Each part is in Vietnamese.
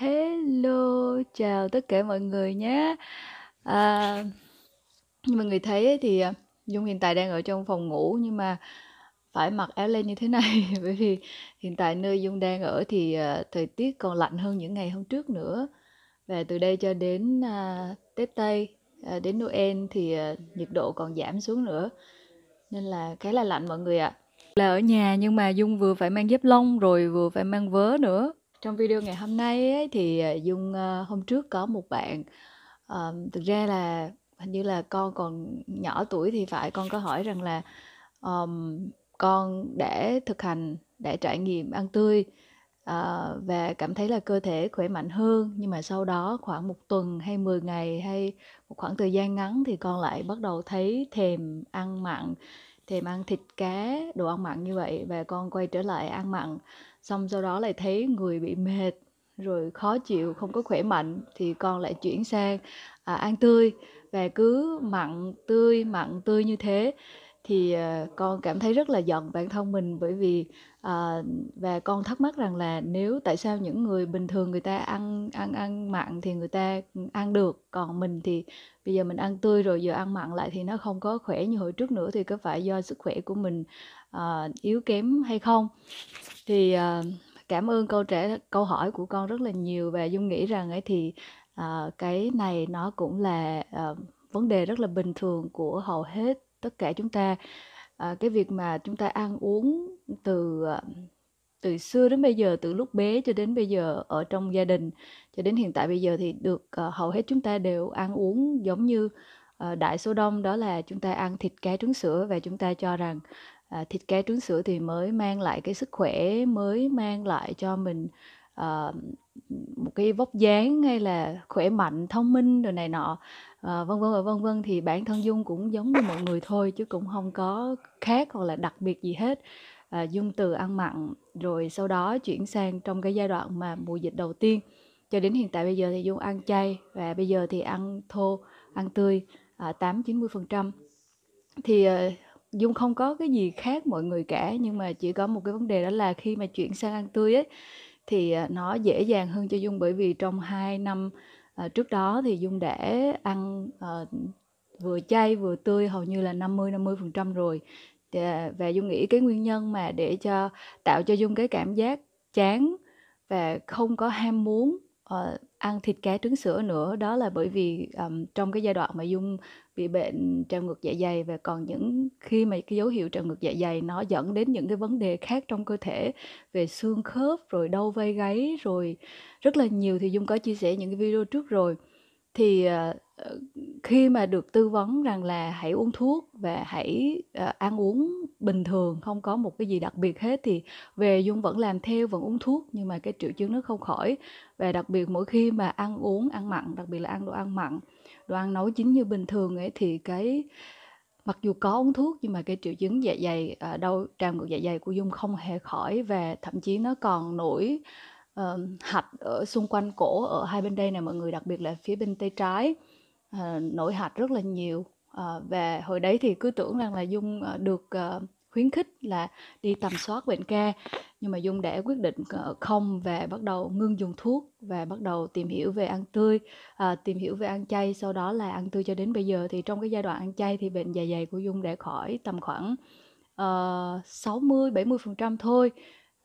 Hello, chào tất cả mọi người nhé. À, như mọi người thấy thì à, Dung hiện tại đang ở trong phòng ngủ nhưng mà phải mặc áo len như thế này bởi vì hiện tại nơi Dung đang ở thì à, thời tiết còn lạnh hơn những ngày hôm trước nữa. Và từ đây cho đến à, Tết Tây, à, đến Noel thì à, nhiệt độ còn giảm xuống nữa. Nên là khá là lạnh mọi người ạ. À. Là ở nhà nhưng mà Dung vừa phải mang dép lông rồi vừa phải mang vớ nữa trong video ngày hôm nay ấy, thì à, Dung à, hôm trước có một bạn ờ, thực ra là hình như là con còn nhỏ tuổi thì phải con có hỏi rằng là ờm, con để thực hành để trải nghiệm ăn tươi ờ, và cảm thấy là cơ thể khỏe mạnh hơn nhưng mà sau đó khoảng một tuần hay 10 ngày hay một khoảng thời gian ngắn thì con lại bắt đầu thấy thèm ăn mặn thèm ăn thịt cá đồ ăn mặn như vậy và con quay trở lại ăn mặn xong sau đó lại thấy người bị mệt rồi khó chịu không có khỏe mạnh thì con lại chuyển sang à, ăn tươi và cứ mặn tươi mặn tươi như thế thì à, con cảm thấy rất là giận bản thân mình bởi vì à, và con thắc mắc rằng là nếu tại sao những người bình thường người ta ăn ăn ăn mặn thì người ta ăn được còn mình thì bây giờ mình ăn tươi rồi giờ ăn mặn lại thì nó không có khỏe như hồi trước nữa thì có phải do sức khỏe của mình à, yếu kém hay không thì ờ, cảm ơn câu trẻ câu hỏi của con rất là nhiều và dung nghĩ rằng ấy thì ờ, cái này nó cũng là ờ, vấn đề rất là bình thường của hầu hết tất cả chúng ta cái việc mà chúng ta ăn uống từ từ xưa đến bây giờ từ lúc bé cho đến bây giờ ở trong gia đình cho đến hiện tại bây giờ thì được hầu hết chúng ta đều ăn uống giống như đại số đông đó là chúng ta ăn thịt cá trứng sữa và chúng ta cho rằng à, thịt cá trứng sữa thì mới mang lại cái sức khỏe mới mang lại cho mình à, một cái vóc dáng hay là khỏe mạnh thông minh rồi này nọ à, vân vân và vân vân thì bản thân dung cũng giống như mọi người thôi chứ cũng không có khác hoặc là đặc biệt gì hết à, dung từ ăn mặn rồi sau đó chuyển sang trong cái giai đoạn mà mùa dịch đầu tiên cho đến hiện tại bây giờ thì dung ăn chay và bây giờ thì ăn thô ăn tươi tám chín mươi phần trăm thì dung không có cái gì khác mọi người cả nhưng mà chỉ có một cái vấn đề đó là khi mà chuyển sang ăn tươi ấy thì à, nó dễ dàng hơn cho dung bởi vì trong 2 năm à, trước đó thì dung đã ăn uh, vừa chay vừa tươi hầu như là 50 50 phần trăm rồi à, và dung nghĩ cái nguyên nhân mà để cho tạo cho dung cái cảm giác chán và không có ham muốn uh, ăn thịt cá trứng sữa nữa đó là bởi vì um, trong cái giai đoạn mà dung bị bệnh trào ngược dạ dày và còn những khi mà cái dấu hiệu trào ngược dạ dày nó dẫn đến những cái vấn đề khác trong cơ thể về xương khớp rồi đau vai gáy rồi rất là nhiều thì dung có chia sẻ những cái video trước rồi thì ờ, ờ, khi mà được tư vấn rằng là hãy uống thuốc và hãy ờ, ăn uống bình thường không có một cái gì đặc biệt hết thì về dung vẫn làm theo vẫn uống thuốc nhưng mà cái triệu chứng nó không khỏi và đặc biệt mỗi khi mà ăn uống ăn mặn đặc biệt là ăn đồ ăn mặn đoan nấu chín như bình thường ấy thì cái mặc dù có uống thuốc nhưng mà cái triệu chứng dạ dày à, đau trào ngược dạ dày của dung không hề khỏi và thậm chí nó còn nổi uh, hạch ở xung quanh cổ ở hai bên đây này mọi người đặc biệt là phía bên tay trái uh, nổi hạch rất là nhiều uh, và hồi đấy thì cứ tưởng rằng là dung uh, được uh, khuyến khích là đi tầm soát bệnh ca nhưng mà dung đã quyết định ờ, không và bắt đầu ngưng dùng thuốc và bắt đầu tìm hiểu về ăn tươi à, tìm hiểu về ăn chay sau đó là ăn tươi cho đến bây giờ thì trong cái giai đoạn ăn chay thì bệnh dạ dày của dung đã khỏi tầm khoảng uh, 60 70 phần thôi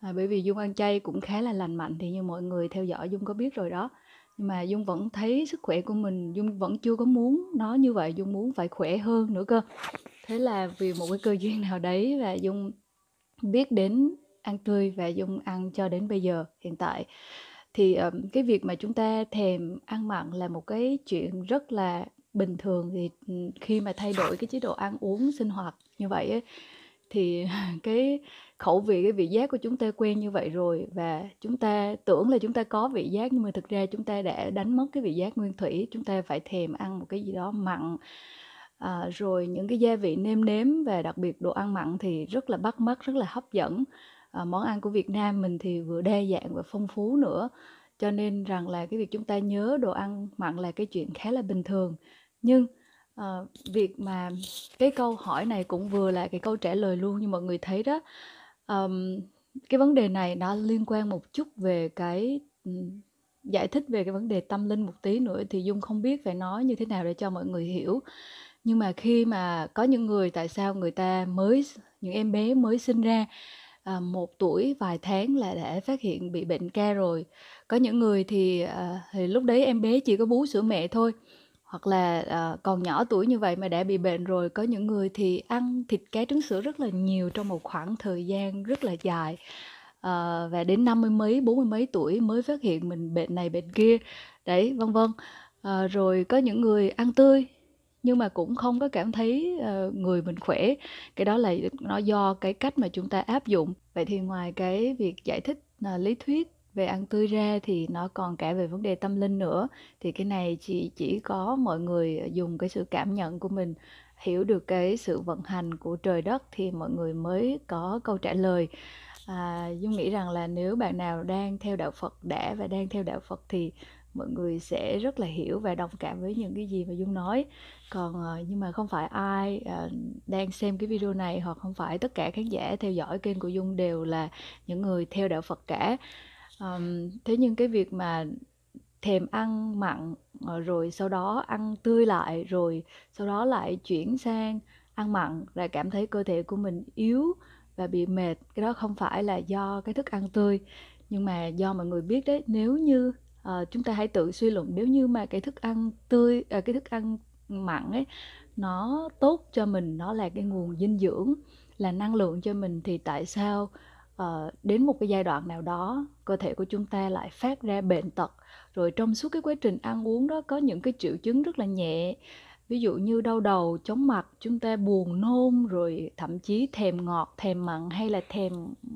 à, bởi vì dung ăn chay cũng khá là lành mạnh thì như mọi người theo dõi dung có biết rồi đó nhưng mà dung vẫn thấy sức khỏe của mình dung vẫn chưa có muốn nó như vậy dung muốn phải khỏe hơn nữa cơ thế là vì một cái cơ duyên nào đấy và dung biết đến ăn tươi và Dung ăn cho đến bây giờ hiện tại thì um, cái việc mà chúng ta thèm ăn mặn là một cái chuyện rất là bình thường thì khi mà thay đổi cái chế độ ăn uống sinh hoạt như vậy ấy, thì cái khẩu vị cái vị giác của chúng ta quen như vậy rồi và chúng ta tưởng là chúng ta có vị giác nhưng mà thực ra chúng ta đã đánh mất cái vị giác nguyên thủy chúng ta phải thèm ăn một cái gì đó mặn à, rồi những cái gia vị nêm nếm và đặc biệt đồ ăn mặn thì rất là bắt mắt rất là hấp dẫn Ờ, món ăn của Việt Nam mình thì vừa đa dạng và phong phú nữa cho nên rằng là cái việc chúng ta nhớ đồ ăn mặn là cái chuyện khá là bình thường nhưng à, việc mà cái câu hỏi này cũng vừa là cái câu trả lời luôn như mọi người thấy đó um, cái vấn đề này nó liên quan một chút về cái ừ, giải thích về cái vấn đề tâm linh một tí nữa thì dung không biết phải nói như thế nào để cho mọi người hiểu nhưng mà khi mà có những người tại sao người ta mới những em bé mới sinh ra à, một tuổi vài tháng là đã phát hiện bị bệnh ca rồi có những người thì à, thì lúc đấy em bé chỉ có bú sữa mẹ thôi hoặc là à, còn nhỏ tuổi như vậy mà đã bị bệnh rồi có những người thì ăn thịt cá trứng sữa rất là nhiều trong một khoảng thời gian rất là dài à, và đến năm mươi mấy bốn mươi mấy tuổi mới phát hiện mình bệnh này bệnh kia đấy vân vân à, rồi có những người ăn tươi nhưng mà cũng không có cảm thấy uh, người mình khỏe cái đó là nó do cái cách mà chúng ta áp dụng vậy thì ngoài cái việc giải thích uh, lý thuyết về ăn tươi ra thì nó còn cả về vấn đề tâm linh nữa thì cái này chỉ chỉ có mọi người dùng cái sự cảm nhận của mình hiểu được cái sự vận hành của trời đất thì mọi người mới có câu trả lời à, dung nghĩ rằng là nếu bạn nào đang theo đạo phật đã và đang theo đạo phật thì mọi người sẽ rất là hiểu và đồng cảm với những cái gì mà dung nói còn ờ, nhưng mà không phải ai ờ, đang xem cái video này hoặc không phải tất cả khán giả theo dõi kênh của dung đều là những người theo đạo phật cả thế nhưng cái việc mà thèm ăn mặn ờ, rồi sau đó ăn tươi lại rồi sau đó lại chuyển sang ăn mặn lại cảm thấy cơ thể của mình yếu và bị mệt cái đó không phải là do cái thức ăn tươi nhưng mà do mọi người biết đấy nếu như uh, chúng ta hãy tự suy luận nếu như mà cái thức ăn tươi à, cái thức ăn mặn ấy nó tốt cho mình nó là cái nguồn dinh dưỡng là năng lượng cho mình thì tại sao uh, đến một cái giai đoạn nào đó cơ thể của chúng ta lại phát ra bệnh tật rồi trong suốt cái quá trình ăn uống đó có những cái triệu chứng rất là nhẹ ví dụ như đau đầu chóng mặt chúng ta buồn nôn rồi thậm chí thèm ngọt thèm mặn hay là thèm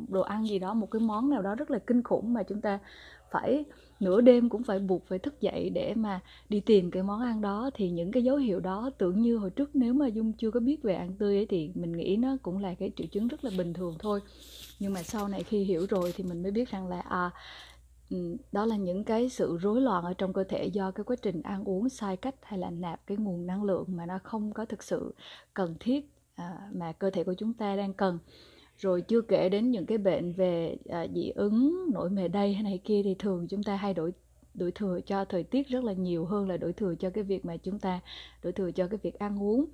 đồ ăn gì đó một cái món nào đó rất là kinh khủng mà chúng ta phải nửa đêm cũng phải buộc phải thức dậy để mà đi tìm cái món ăn đó thì những cái dấu hiệu đó tưởng như hồi trước nếu mà dung chưa có biết về ăn tươi ấy, thì mình nghĩ nó cũng là cái triệu chứng rất là bình thường thôi nhưng mà sau này khi hiểu rồi thì mình mới biết rằng là à đó là những cái sự rối loạn ở trong cơ thể do cái quá trình ăn uống sai cách hay là nạp cái nguồn năng lượng mà nó không có thực sự cần thiết à, mà cơ thể của chúng ta đang cần rồi chưa kể đến những cái bệnh về à, dị ứng nổi mề đay hay này kia thì thường chúng ta hay đổi đổi thừa cho thời tiết rất là nhiều hơn là đổi thừa cho cái việc mà chúng ta đổi thừa cho cái việc ăn uống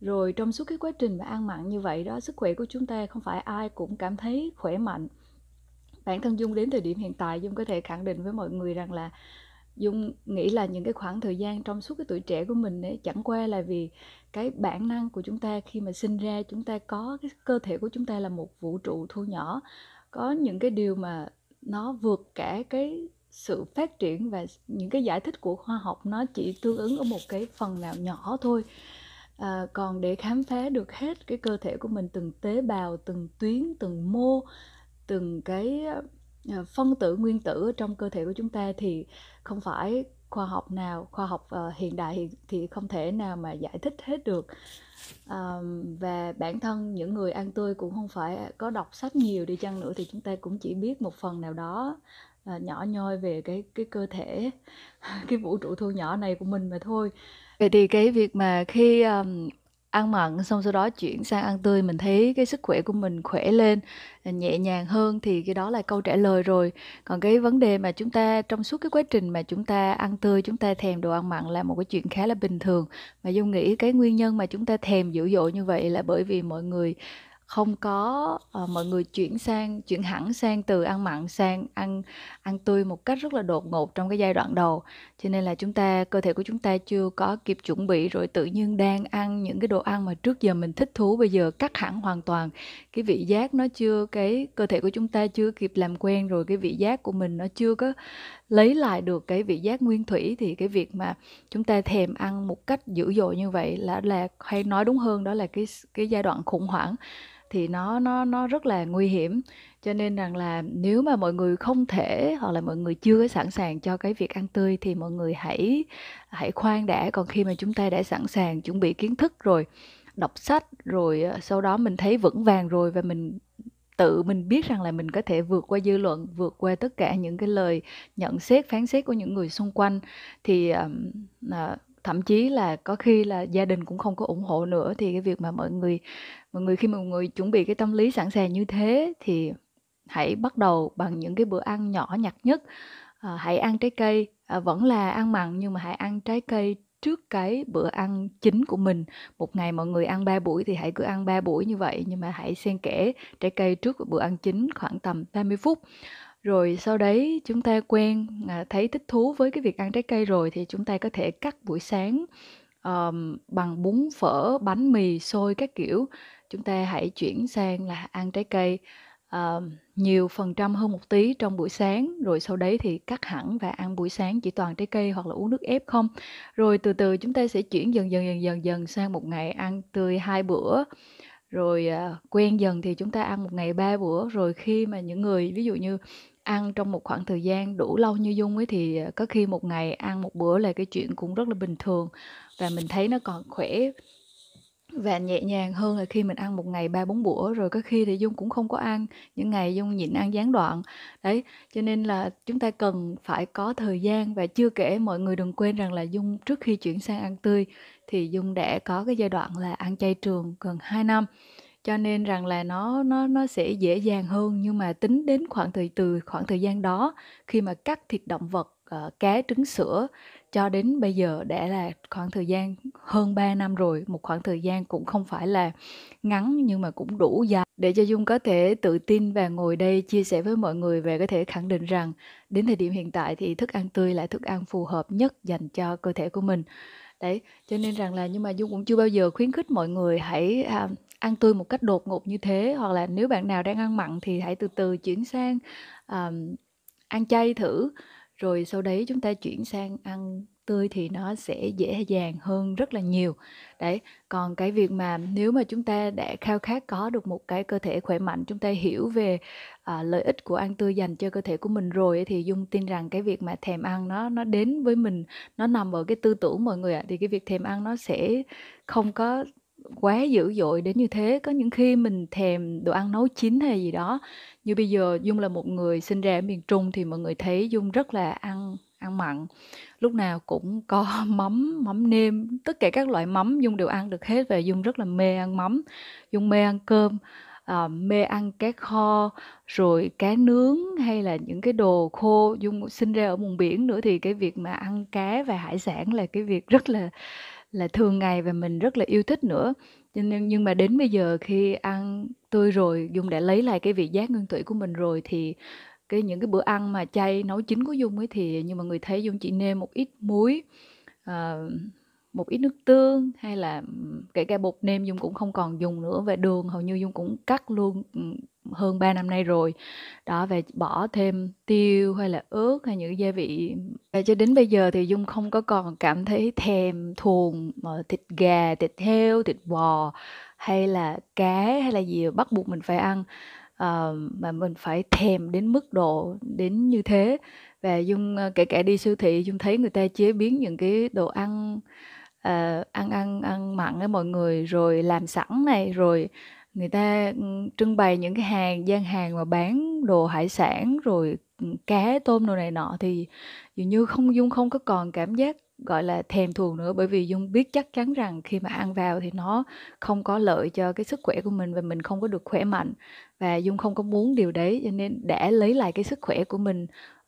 rồi trong suốt cái quá trình mà ăn mặn như vậy đó sức khỏe của chúng ta không phải ai cũng cảm thấy khỏe mạnh bản thân dung đến thời điểm hiện tại dung có thể khẳng định với mọi người rằng là dung nghĩ là những cái khoảng thời gian trong suốt cái tuổi trẻ của mình ấy chẳng qua là vì cái bản năng của chúng ta khi mà sinh ra chúng ta có cái cơ thể của chúng ta là một vũ trụ thu nhỏ có những cái điều mà nó vượt cả cái sự phát triển và những cái giải thích của khoa học nó chỉ tương ứng ở một cái phần nào nhỏ thôi à, còn để khám phá được hết cái cơ thể của mình từng tế bào từng tuyến từng mô từng cái Ờ, phân tử nguyên tử trong cơ thể của chúng ta thì không phải khoa học nào khoa học uh, hiện đại thì, không thể nào mà giải thích hết được uh, và bản thân những người ăn tươi cũng không phải có đọc sách nhiều đi chăng nữa thì chúng ta cũng chỉ biết một phần nào đó uh, nhỏ nhoi về cái cái cơ thể cái vũ trụ thu nhỏ này của mình mà thôi vậy thì cái việc mà khi um, ăn mặn xong sau đó chuyển sang ăn tươi mình thấy cái sức khỏe của mình khỏe lên à, nhẹ nhàng hơn thì cái đó là câu trả lời rồi còn cái vấn đề mà chúng ta trong suốt cái quá trình mà chúng ta ăn tươi chúng ta thèm đồ ăn mặn là một cái chuyện khá là bình thường mà dung nghĩ cái nguyên nhân mà chúng ta thèm dữ dội như vậy là bởi vì mọi người không có uh, mọi người chuyển sang chuyển hẳn sang từ ăn mặn sang ăn ăn tươi một cách rất là đột ngột trong cái giai đoạn đầu cho nên là chúng ta cơ thể của chúng ta chưa có kịp chuẩn bị rồi tự nhiên đang ăn những cái đồ ăn mà trước giờ mình thích thú bây giờ cắt hẳn hoàn toàn cái vị giác nó chưa cái cơ thể của chúng ta chưa kịp làm quen rồi cái vị giác của mình nó chưa có lấy lại được cái vị giác nguyên thủy thì cái việc mà chúng ta thèm ăn một cách dữ dội như vậy là là hay nói đúng hơn đó là cái cái giai đoạn khủng hoảng thì nó nó nó rất là nguy hiểm cho nên rằng là nếu mà mọi người không thể hoặc là mọi người chưa sẵn sàng cho cái việc ăn tươi thì mọi người hãy hãy khoan đã còn khi mà chúng ta đã sẵn sàng chuẩn bị kiến thức rồi đọc sách rồi ờ, sau đó mình thấy vững vàng rồi và mình tự mình biết rằng là mình có thể vượt qua dư luận vượt qua tất cả những cái lời nhận xét phán xét của những người xung quanh thì uh, thậm chí là có khi là gia đình cũng không có ủng hộ nữa thì cái việc mà mọi người mọi người khi mà mọi người chuẩn bị cái tâm lý sẵn sàng như thế thì hãy bắt đầu bằng những cái bữa ăn nhỏ nhặt nhất à, hãy ăn trái cây à, vẫn là ăn mặn nhưng mà hãy ăn trái cây trước cái bữa ăn chính của mình một ngày mọi người ăn 3 buổi thì hãy cứ ăn 3 buổi như vậy nhưng mà hãy xen kẽ trái cây trước bữa ăn chính khoảng tầm 30 phút rồi sau đấy chúng ta quen à, thấy thích thú với cái việc ăn trái cây rồi thì chúng ta có thể cắt buổi sáng ờm, bằng bún, phở, bánh mì, xôi các kiểu, chúng ta hãy chuyển sang là ăn trái cây, ờm, nhiều phần trăm hơn một tí trong buổi sáng, rồi sau đấy thì cắt hẳn và ăn buổi sáng chỉ toàn trái cây hoặc là uống nước ép không. Rồi từ từ chúng ta sẽ chuyển dần dần, dần dần dần sang một ngày ăn tươi hai bữa, rồi, à, quen dần thì chúng ta ăn một ngày ba bữa, rồi khi mà những người ví dụ như ăn trong một khoảng thời gian đủ lâu như Dung ấy thì, à, có khi một ngày ăn một bữa là cái chuyện cũng rất là bình thường và mình thấy nó còn khỏe và nhẹ nhàng hơn là khi mình ăn một ngày ba bốn bữa rồi có khi thì dung cũng không có ăn những ngày dung nhịn ăn gián đoạn đấy cho nên là chúng ta cần phải có thời gian và chưa kể mọi người đừng quên rằng là dung trước khi chuyển sang ăn tươi thì dung đã có cái giai đoạn là ăn chay trường gần 2 năm cho nên rằng là nó nó nó sẽ dễ dàng hơn nhưng mà tính đến khoảng thời từ khoảng thời gian đó khi mà cắt thịt động vật uh, ờ, cá trứng sữa cho đến bây giờ đã là khoảng thời gian hơn 3 năm rồi một khoảng thời gian cũng không phải là ngắn nhưng mà cũng đủ dài để cho Dung có thể tự tin và ngồi đây chia sẻ với mọi người về có thể khẳng định rằng đến thời điểm hiện tại thì thức ăn tươi là thức ăn phù hợp nhất dành cho cơ thể của mình đấy cho nên rằng là nhưng mà dung cũng chưa bao giờ khuyến khích mọi người hãy à, ăn tươi một cách đột ngột như thế hoặc là nếu bạn nào đang ăn mặn thì hãy từ từ chuyển sang à, ăn chay thử rồi sau đấy chúng ta chuyển sang ăn tươi thì nó sẽ dễ dàng hơn rất là nhiều đấy còn cái việc mà nếu mà chúng ta đã khao khát có được một cái cơ thể khỏe mạnh chúng ta hiểu về à, lợi ích của ăn tươi dành cho cơ thể của mình rồi thì dung tin rằng cái việc mà thèm ăn nó nó đến với mình nó nằm ở cái tư tưởng mọi người ạ à. thì cái việc thèm ăn nó sẽ không có quá dữ dội đến như thế có những khi mình thèm đồ ăn nấu chín hay gì đó như bây giờ dung là một người sinh ra ở miền trung thì mọi người thấy dung rất là ăn ăn mặn lúc nào cũng có mắm mắm nêm tất cả các loại mắm dung đều ăn được hết và dung rất là mê ăn mắm dung mê ăn cơm à, mê ăn cá kho rồi cá nướng hay là những cái đồ khô dung sinh ra ở vùng biển nữa thì cái việc mà ăn cá và hải sản là cái việc rất là là thường ngày và mình rất là yêu thích nữa nhưng nhưng mà đến bây giờ khi ăn tươi rồi dung đã lấy lại cái vị giác nguyên thủy của mình rồi thì cái những cái bữa ăn mà chay nấu chín của dung ấy thì nhưng mà người thấy dung chỉ nêm một ít muối uh, một ít nước tương hay là kể cả bột nêm dung cũng không còn dùng nữa và đường hầu như dung cũng cắt luôn hơn 3 năm nay rồi đó về bỏ thêm tiêu hay là ướt hay những gia vị và cho đến bây giờ thì dung không có còn cảm thấy thèm thuồng ờ, thịt gà thịt heo thịt bò hay là cá hay là gì bắt buộc mình phải ăn uh, mà mình phải thèm đến mức độ đến như thế và dung ờ, kể cả đi siêu thị dung thấy người ta chế biến những cái đồ ăn uh, ăn ăn ăn mặn ấy mọi người rồi làm sẵn này rồi người ta ừ, trưng bày những cái hàng gian hàng mà bán đồ hải sản rồi ừ, cá tôm đồ này nọ thì dường như không dung không có còn cảm giác gọi là thèm thuồng nữa bởi vì dung biết chắc chắn rằng khi mà ăn vào thì nó không có lợi cho cái sức khỏe của mình và mình không có được khỏe mạnh và dung không có muốn điều đấy cho nên để lấy lại cái sức khỏe của mình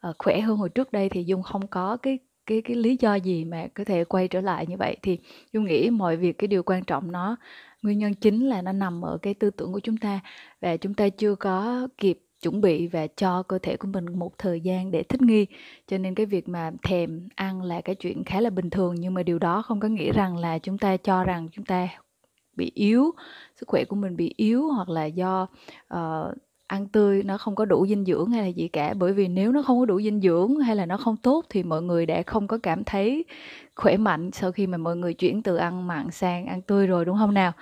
uh, khỏe hơn hồi trước đây thì dung không có cái cái cái lý do gì mà có thể quay trở lại như vậy thì dung nghĩ mọi việc cái điều quan trọng nó nguyên nhân chính là nó nằm ở cái tư tưởng của chúng ta và chúng ta chưa có kịp chuẩn bị và cho cơ thể của mình một thời gian để thích nghi cho nên cái việc mà thèm ăn là cái chuyện khá là bình thường nhưng mà điều đó không có nghĩa rằng là chúng ta cho rằng chúng ta bị yếu sức khỏe của mình bị yếu hoặc là do uh, ăn tươi nó không có đủ dinh dưỡng hay là gì cả bởi vì nếu nó không có đủ dinh dưỡng hay là nó không tốt thì mọi người đã không có cảm thấy khỏe mạnh sau khi mà mọi người chuyển từ ăn mặn sang ăn tươi rồi đúng không nào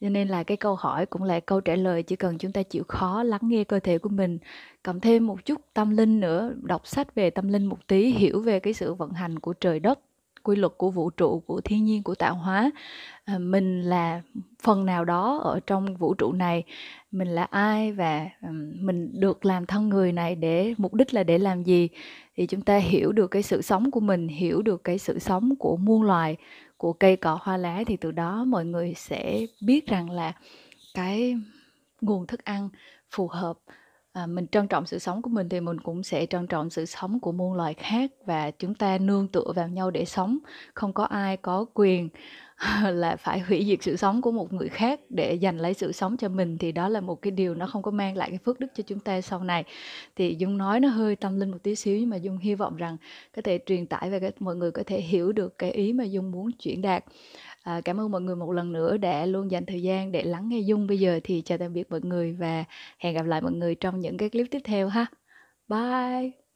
cho nên là cái câu hỏi cũng là câu trả lời chỉ cần chúng ta chịu khó lắng nghe cơ thể của mình cầm thêm một chút tâm linh nữa đọc sách về tâm linh một tí hiểu về cái sự vận hành của trời đất quy luật của vũ trụ của thiên nhiên của tạo hóa à, mình là phần nào đó ở trong vũ trụ này mình là ai và mình được làm thân người này để mục đích là để làm gì thì chúng ta hiểu được cái sự sống của mình hiểu được cái sự sống của muôn loài của cây cỏ hoa lá thì từ đó mọi người sẽ biết rằng là cái nguồn thức ăn phù hợp à, mình trân trọng sự sống của mình thì mình cũng sẽ trân trọng sự sống của muôn loài khác và chúng ta nương tựa vào nhau để sống không có ai có quyền là phải hủy diệt sự sống của một người khác để giành lấy sự sống cho mình thì đó là một cái điều nó không có mang lại cái phước đức cho chúng ta sau này thì dung nói nó hơi tâm linh một tí xíu nhưng mà dung hy vọng rằng có thể truyền tải và mọi người có thể hiểu được cái ý mà dung muốn chuyển đạt à, cảm ơn mọi người một lần nữa đã luôn dành thời gian để lắng nghe dung bây giờ thì chào tạm biệt mọi người và hẹn gặp lại mọi người trong những cái clip tiếp theo ha bye